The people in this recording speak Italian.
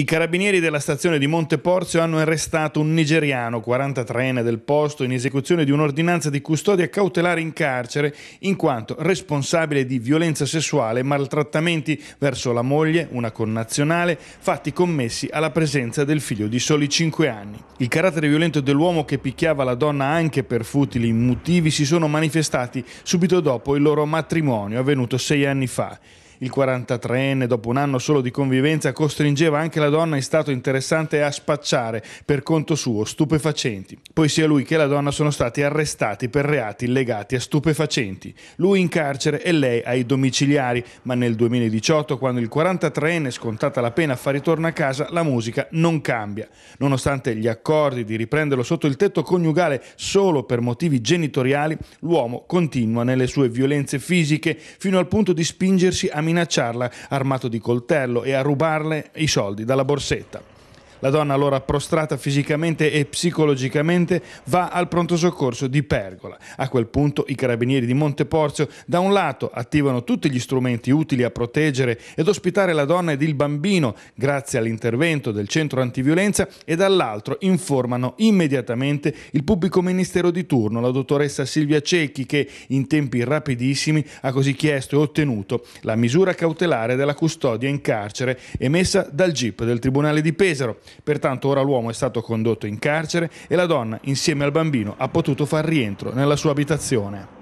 I carabinieri della stazione di Monte Porzio hanno arrestato un nigeriano, 43enne del posto, in esecuzione di un'ordinanza di custodia cautelare in carcere in quanto responsabile di violenza sessuale e maltrattamenti verso la moglie, una connazionale, fatti commessi alla presenza del figlio di soli 5 anni. Il carattere violento dell'uomo che picchiava la donna anche per futili motivi si sono manifestati subito dopo il loro matrimonio avvenuto sei anni fa. Il 43enne, dopo un anno solo di convivenza, costringeva anche la donna in stato interessante a spacciare per conto suo stupefacenti. Poi sia lui che la donna sono stati arrestati per reati legati a stupefacenti. Lui in carcere e lei ai domiciliari, ma nel 2018, quando il 43enne, scontata la pena, fa ritorno a casa, la musica non cambia. Nonostante gli accordi di riprenderlo sotto il tetto coniugale solo per motivi genitoriali, l'uomo continua nelle sue violenze fisiche fino al punto di spingersi a minacciare minacciarla armato di coltello e a rubarle i soldi dalla borsetta. La donna allora prostrata fisicamente e psicologicamente va al pronto soccorso di Pergola. A quel punto i carabinieri di Monteporzio da un lato attivano tutti gli strumenti utili a proteggere ed ospitare la donna ed il bambino grazie all'intervento del centro antiviolenza e dall'altro informano immediatamente il pubblico ministero di turno, la dottoressa Silvia Cecchi che in tempi rapidissimi ha così chiesto e ottenuto la misura cautelare della custodia in carcere emessa dal GIP del Tribunale di Pesaro. Pertanto ora l'uomo è stato condotto in carcere e la donna, insieme al bambino, ha potuto far rientro nella sua abitazione.